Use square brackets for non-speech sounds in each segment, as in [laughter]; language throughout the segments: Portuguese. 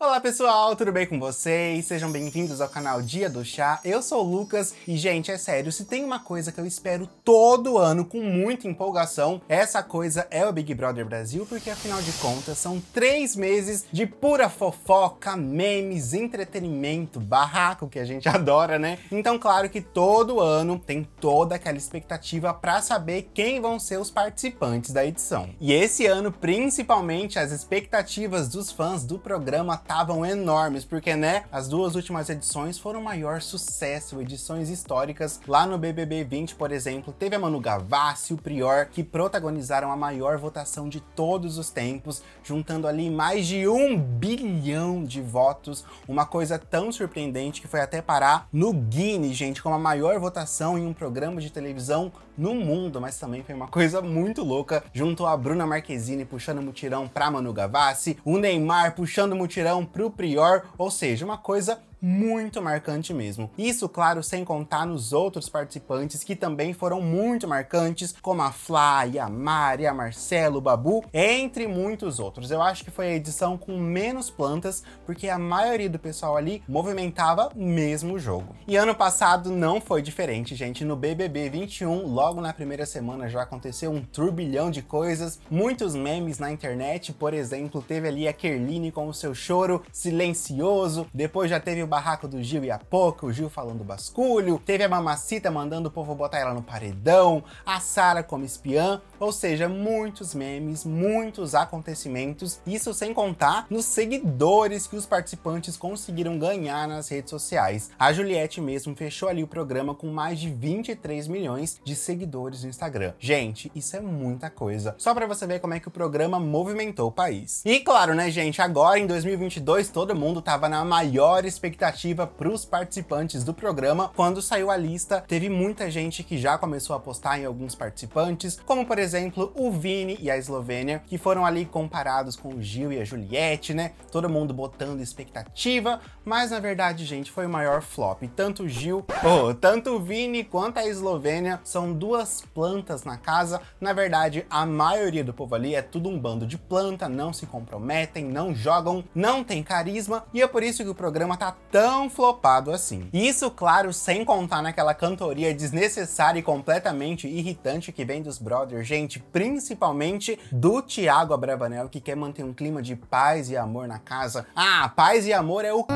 Olá pessoal, tudo bem com vocês? Sejam bem-vindos ao canal Dia do Chá. Eu sou o Lucas e, gente, é sério, se tem uma coisa que eu espero todo ano com muita empolgação, essa coisa é o Big Brother Brasil, porque afinal de contas são três meses de pura fofoca, memes, entretenimento, barraco que a gente [laughs] adora, né? Então, claro que todo ano tem toda aquela expectativa para saber quem vão ser os participantes da edição. E esse ano, principalmente, as expectativas dos fãs do programa estavam enormes, porque né, as duas últimas edições foram o maior sucesso, edições históricas. Lá no BBB 20, por exemplo, teve a Manu Gavassi, o Prior, que protagonizaram a maior votação de todos os tempos, juntando ali mais de um bilhão de votos, uma coisa tão surpreendente que foi até parar no Guinness, gente, como a maior votação em um programa de televisão no mundo, mas também foi uma coisa muito louca, junto a Bruna Marquezine puxando mutirão pra Manu Gavassi, o Neymar puxando mutirão para prior, ou seja, uma coisa muito marcante mesmo. Isso, claro, sem contar nos outros participantes que também foram muito marcantes, como a Fly, a Mari, a Marcelo, o Babu, entre muitos outros. Eu acho que foi a edição com menos plantas, porque a maioria do pessoal ali movimentava mesmo o jogo. E ano passado não foi diferente, gente. No BBB 21, logo na primeira semana já aconteceu um turbilhão de coisas, muitos memes na internet, por exemplo, teve ali a Kerline com o seu choro silencioso, depois já teve o barraco do Gil e a pouco, o Gil falando basculho, teve a mamacita mandando o povo botar ela no paredão, a Sara como espiã, ou seja, muitos memes, muitos acontecimentos, isso sem contar nos seguidores que os participantes conseguiram ganhar nas redes sociais. A Juliette mesmo fechou ali o programa com mais de 23 milhões de seguidores no Instagram. Gente, isso é muita coisa. Só para você ver como é que o programa movimentou o país. E claro, né, gente, agora em 2022 todo mundo tava na maior expectativa expectativa para os participantes do programa. Quando saiu a lista, teve muita gente que já começou a apostar em alguns participantes, como por exemplo o Vini e a Eslovênia, que foram ali comparados com o Gil e a Juliette, né? Todo mundo botando expectativa, mas na verdade, gente, foi o maior flop. Tanto o Gil, oh, tanto o Vini quanto a Eslovênia são duas plantas na casa. Na verdade, a maioria do povo ali é tudo um bando de planta, não se comprometem, não jogam, não tem carisma, e é por isso que o programa tá tão flopado assim. Isso, claro, sem contar naquela cantoria desnecessária e completamente irritante que vem dos brothers, gente, principalmente do Tiago Abravanel, que quer manter um clima de paz e amor na casa. Ah, paz e amor é o...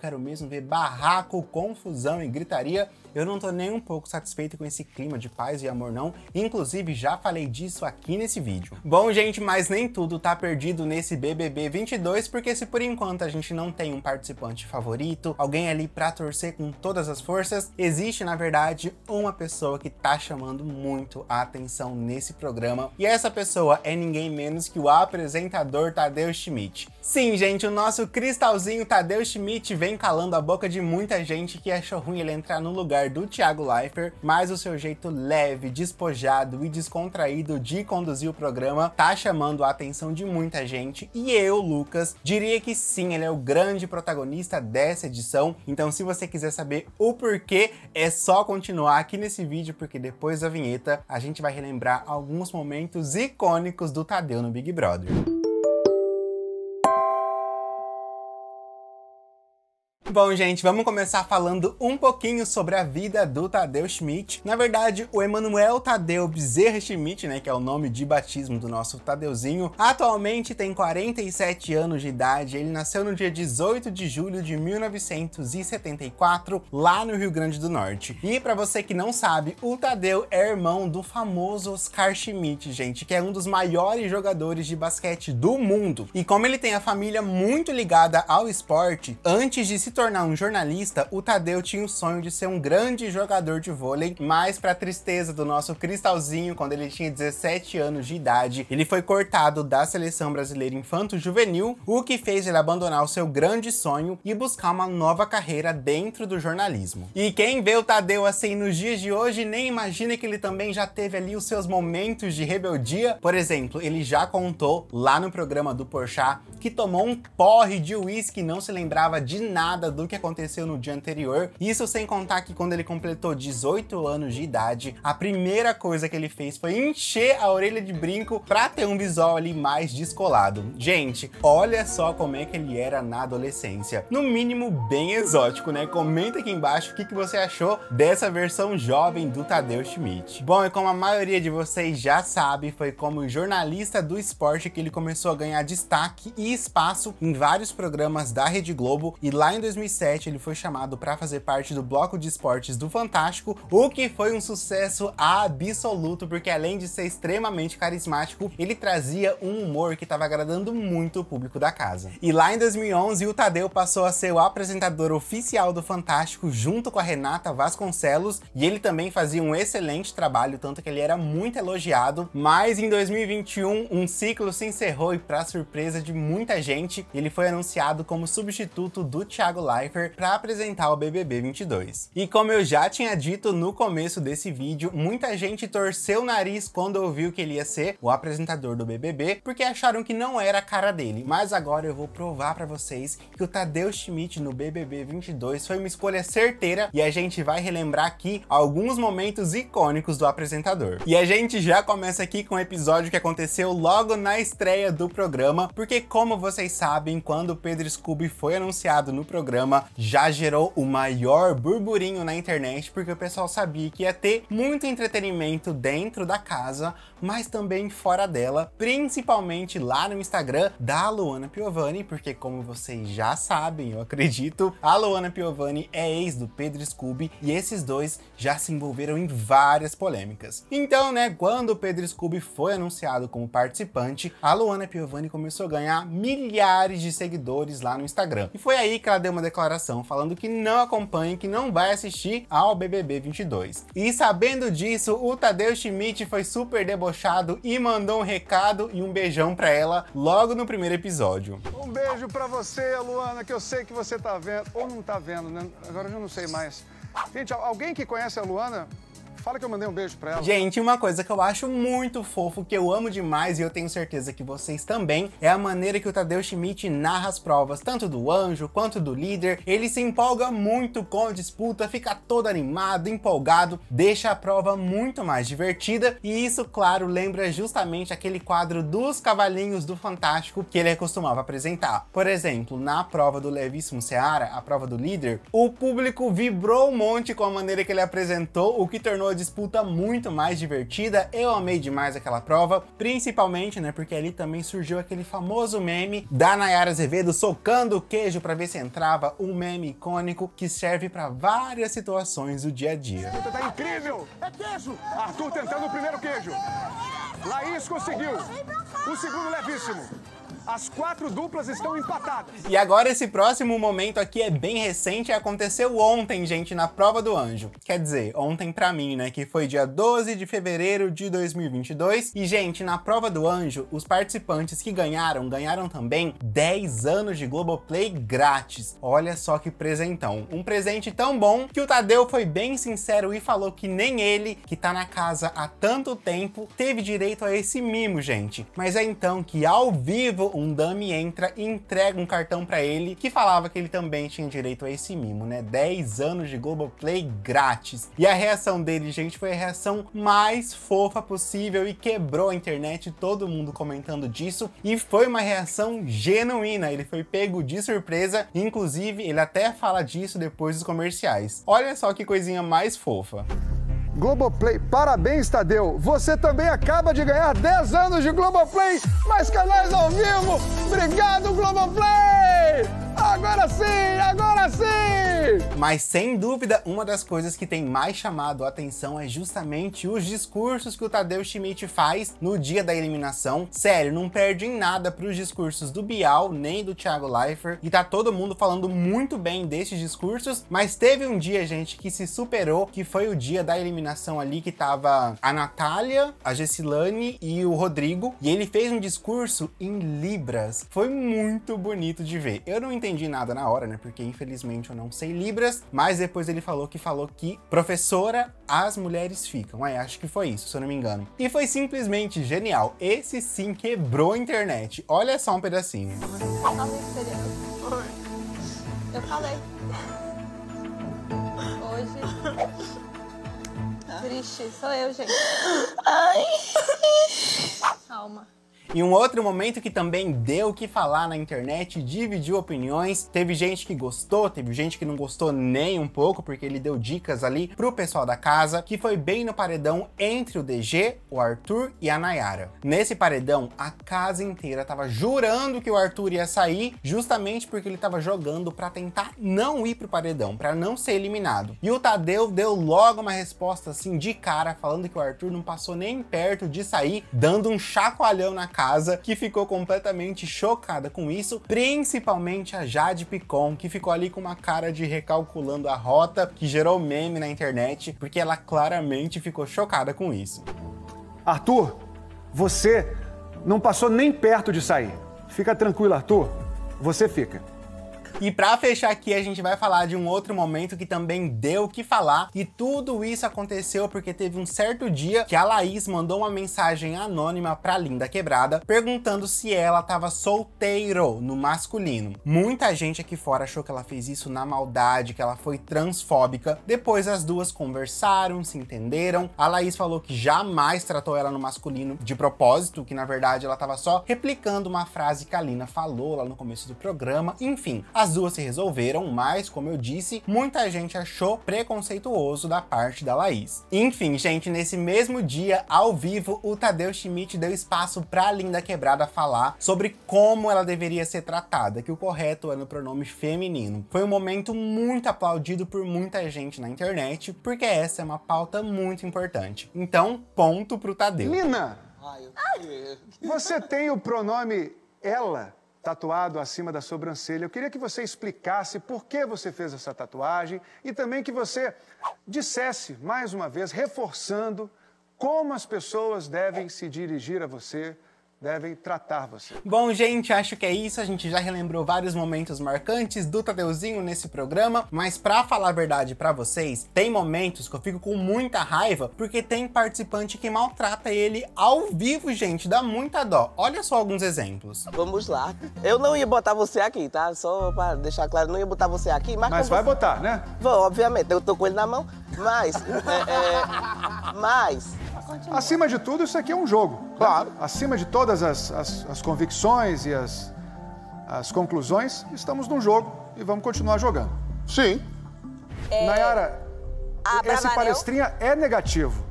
Quero mesmo ver barraco, confusão e gritaria eu não tô nem um pouco satisfeito com esse clima de paz e amor não, inclusive já falei disso aqui nesse vídeo. Bom gente, mas nem tudo tá perdido nesse BBB 22, porque se por enquanto a gente não tem um participante favorito, alguém ali pra torcer com todas as forças, existe na verdade uma pessoa que tá chamando muito a atenção nesse programa, e essa pessoa é ninguém menos que o apresentador Tadeu Schmidt. Sim gente, o nosso cristalzinho Tadeu Schmidt vem calando a boca de muita gente que achou ruim ele entrar no lugar do Thiago Leifert, mas o seu jeito leve, despojado e descontraído de conduzir o programa tá chamando a atenção de muita gente e eu, Lucas, diria que sim, ele é o grande protagonista dessa edição. Então, se você quiser saber o porquê, é só continuar aqui nesse vídeo, porque depois da vinheta a gente vai relembrar alguns momentos icônicos do Tadeu no Big Brother. Bom, gente, vamos começar falando um pouquinho sobre a vida do Tadeu Schmidt. Na verdade, o Emanuel Tadeu Bezerra Schmidt, né, que é o nome de batismo do nosso Tadeuzinho, atualmente tem 47 anos de idade. Ele nasceu no dia 18 de julho de 1974, lá no Rio Grande do Norte. E para você que não sabe, o Tadeu é irmão do famoso Oscar Schmidt, gente, que é um dos maiores jogadores de basquete do mundo. E como ele tem a família muito ligada ao esporte, antes de se tornar um jornalista, o Tadeu tinha o sonho de ser um grande jogador de vôlei, mas para tristeza do nosso Cristalzinho, quando ele tinha 17 anos de idade, ele foi cortado da seleção brasileira infanto-juvenil, o que fez ele abandonar o seu grande sonho e buscar uma nova carreira dentro do jornalismo. E quem vê o Tadeu assim nos dias de hoje nem imagina que ele também já teve ali os seus momentos de rebeldia. Por exemplo, ele já contou lá no programa do Porchat que tomou um porre de uísque e não se lembrava de nada do que aconteceu no dia anterior. Isso sem contar que quando ele completou 18 anos de idade, a primeira coisa que ele fez foi encher a orelha de brinco pra ter um visual ali mais descolado. Gente, olha só como é que ele era na adolescência. No mínimo, bem exótico, né? Comenta aqui embaixo o que, que você achou dessa versão jovem do Tadeu Schmidt. Bom, e como a maioria de vocês já sabe, foi como jornalista do esporte que ele começou a ganhar destaque e espaço em vários programas da Rede Globo e lá em 2007 ele foi chamado para fazer parte do bloco de esportes do Fantástico, o que foi um sucesso absoluto, porque além de ser extremamente carismático, ele trazia um humor que estava agradando muito o público da casa. E lá em 2011, o Tadeu passou a ser o apresentador oficial do Fantástico junto com a Renata Vasconcelos, e ele também fazia um excelente trabalho, tanto que ele era muito elogiado, mas em 2021 um ciclo se encerrou e para surpresa de muitos muita gente e ele foi anunciado como substituto do Thiago Leifert para apresentar o BBB 22. E como eu já tinha dito no começo desse vídeo, muita gente torceu o nariz quando ouviu que ele ia ser o apresentador do BBB, porque acharam que não era a cara dele. Mas agora eu vou provar para vocês que o Tadeu Schmidt no BBB 22 foi uma escolha certeira e a gente vai relembrar aqui alguns momentos icônicos do apresentador. E a gente já começa aqui com um episódio que aconteceu logo na estreia do programa, porque como como vocês sabem, quando Pedro Scooby foi anunciado no programa, já gerou o maior burburinho na internet, porque o pessoal sabia que ia ter muito entretenimento dentro da casa, mas também fora dela, principalmente lá no Instagram da Luana Piovani, porque como vocês já sabem, eu acredito, a Luana Piovani é ex do Pedro Scooby e esses dois já se envolveram em várias polêmicas. Então, né, quando o Pedro Scooby foi anunciado como participante, a Luana Piovani começou a ganhar milhares de seguidores lá no Instagram. E foi aí que ela deu uma declaração falando que não acompanha, que não vai assistir ao BBB 22. E sabendo disso, o Tadeu Schmidt foi super debochado e mandou um recado e um beijão pra ela logo no primeiro episódio. Um beijo pra você, Luana, que eu sei que você tá vendo, ou não tá vendo, né? Agora eu já não sei mais. Gente, alguém que conhece a Luana Fala que eu mandei um beijo pra ela. Gente, uma coisa que eu acho muito fofo, que eu amo demais e eu tenho certeza que vocês também, é a maneira que o Tadeu Schmidt narra as provas, tanto do anjo quanto do líder. Ele se empolga muito com a disputa, fica todo animado, empolgado, deixa a prova muito mais divertida e isso, claro, lembra justamente aquele quadro dos cavalinhos do Fantástico que ele costumava apresentar. Por exemplo, na prova do Levíssimo Seara, a prova do líder, o público vibrou um monte com a maneira que ele apresentou, o que tornou a disputa muito mais divertida. Eu amei demais aquela prova, principalmente, né, porque ali também surgiu aquele famoso meme da Nayara Azevedo socando o queijo para ver se entrava um meme icônico que serve para várias situações do dia a dia. Tá incrível! É queijo! Arthur tentando o primeiro queijo. Laís conseguiu. O segundo levíssimo. As quatro duplas estão empatadas. E agora esse próximo momento aqui é bem recente e aconteceu ontem, gente, na prova do anjo. Quer dizer, ontem pra mim, né, que foi dia 12 de fevereiro de 2022. E, gente, na prova do anjo, os participantes que ganharam, ganharam também 10 anos de Globoplay grátis. Olha só que presentão. Um presente tão bom que o Tadeu foi bem sincero e falou que nem ele, que tá na casa há tanto tempo, teve direito a esse mimo, gente. Mas é então que ao vivo um dummy entra e entrega um cartão para ele que falava que ele também tinha direito a esse mimo, né? 10 anos de Globoplay grátis. E a reação dele, gente, foi a reação mais fofa possível e quebrou a internet, todo mundo comentando disso. E foi uma reação genuína, ele foi pego de surpresa, inclusive ele até fala disso depois dos comerciais. Olha só que coisinha mais fofa. Globoplay. Parabéns, Tadeu. Você também acaba de ganhar 10 anos de Globoplay, mais canais ao vivo. Obrigado, Globoplay! Agora sim! Agora sim! Mas sem dúvida, uma das coisas que tem mais chamado a atenção é justamente os discursos que o Tadeu Schmidt faz no dia da eliminação. Sério, não perde em nada para os discursos do Bial nem do Thiago Leifert e tá todo mundo falando muito bem desses discursos, mas teve um dia, gente, que se superou, que foi o dia da eliminação ali que tava a Natália, a Gessilane e o Rodrigo, e ele fez um discurso em libras. Foi muito bonito de ver eu não entendi nada na hora, né? Porque infelizmente eu não sei Libras, mas depois ele falou que falou que professora, as mulheres ficam. Aí é, acho que foi isso, se eu não me engano. E foi simplesmente genial. Esse sim quebrou a internet. Olha só um pedacinho. Eu falei. Hoje. [laughs] Triste, sou eu, gente. Ai. Calma. E um outro momento que também deu o que falar na internet, dividiu opiniões, teve gente que gostou, teve gente que não gostou nem um pouco, porque ele deu dicas ali pro pessoal da casa, que foi bem no paredão entre o DG, o Arthur e a Nayara. Nesse paredão, a casa inteira tava jurando que o Arthur ia sair, justamente porque ele tava jogando para tentar não ir pro paredão, para não ser eliminado. E o Tadeu deu logo uma resposta assim de cara, falando que o Arthur não passou nem perto de sair, dando um chacoalhão na casa, que ficou completamente chocada com isso, principalmente a Jade Picon, que ficou ali com uma cara de recalculando a rota, que gerou meme na internet, porque ela claramente ficou chocada com isso. Arthur, você não passou nem perto de sair. Fica tranquilo, Arthur. Você fica. E para fechar aqui, a gente vai falar de um outro momento que também deu o que falar. E tudo isso aconteceu porque teve um certo dia que a Laís mandou uma mensagem anônima pra Linda Quebrada perguntando se ela tava solteiro no masculino. Muita gente aqui fora achou que ela fez isso na maldade, que ela foi transfóbica. Depois as duas conversaram, se entenderam. A Laís falou que jamais tratou ela no masculino de propósito, que na verdade ela tava só replicando uma frase que a Lina falou lá no começo do programa. Enfim, as as duas se resolveram, mas, como eu disse, muita gente achou preconceituoso da parte da Laís. Enfim, gente, nesse mesmo dia, ao vivo, o Tadeu Schmidt deu espaço pra Linda Quebrada falar sobre como ela deveria ser tratada, que o correto é no pronome feminino. Foi um momento muito aplaudido por muita gente na internet, porque essa é uma pauta muito importante. Então, ponto pro Tadeu. Lina, Você tem o pronome ela? tatuado acima da sobrancelha. Eu queria que você explicasse por que você fez essa tatuagem e também que você dissesse, mais uma vez, reforçando como as pessoas devem se dirigir a você devem tratar você. Bom, gente, acho que é isso. A gente já relembrou vários momentos marcantes do Tadeuzinho nesse programa, mas para falar a verdade para vocês, tem momentos que eu fico com muita raiva porque tem participante que maltrata ele ao vivo, gente, dá muita dó. Olha só alguns exemplos. Vamos lá. Eu não ia botar você aqui, tá? Só para deixar claro, não ia botar você aqui, mas Mas vai você... botar, né? Vou, obviamente. Eu tô com ele na mão, mas [laughs] é, é, mas Acima de tudo, isso aqui é um jogo. Claro. Acima de todas as, as, as convicções e as, as conclusões, estamos num jogo e vamos continuar jogando. Sim. É... Nayara, a ah, esse palestrinha é negativo.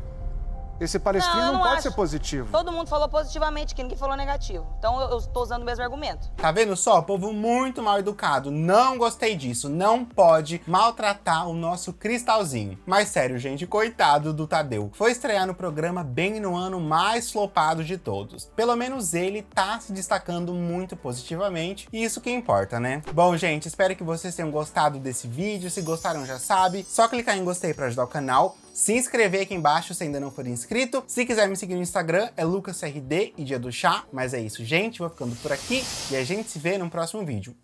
Esse palestrino não, não, não pode acho. ser positivo. Todo mundo falou positivamente que ninguém falou negativo. Então eu estou usando o mesmo argumento. Tá vendo só? Povo muito mal educado. Não gostei disso. Não pode maltratar o nosso cristalzinho. Mas sério, gente, coitado do Tadeu. Foi estrear no programa bem no ano mais flopado de todos. Pelo menos ele tá se destacando muito positivamente e isso que importa, né? Bom, gente, espero que vocês tenham gostado desse vídeo. Se gostaram, já sabe, só clicar em gostei para ajudar o canal se inscrever aqui embaixo se ainda não for inscrito. Se quiser me seguir no Instagram, é lucasrd e dia do chá. Mas é isso, gente. Vou ficando por aqui e a gente se vê no próximo vídeo.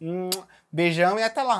Beijão e até lá!